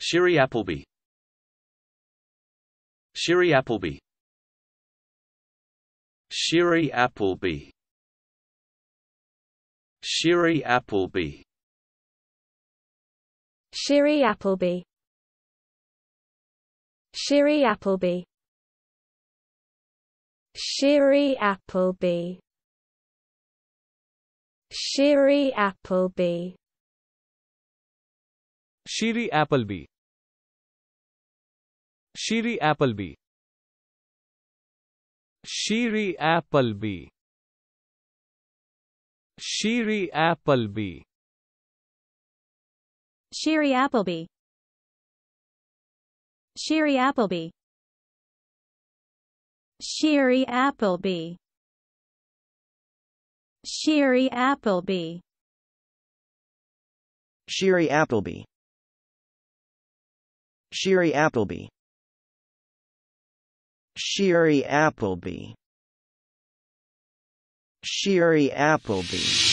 Shiri Appleby Shiri Appleby Shiri Appleby Shiri Appleby Shiri Appleby Shiri Appleby Shiri Appleby Shiri Appleby Shiri Appleby Shiri Appleby Shiri Appleby Shiri Appleby Shiri Appleby Shiri Appleby Shiri Appleby Shiri Appleby Shiri Appleby Sherry Appleby Sherry Appleby Sherry Appleby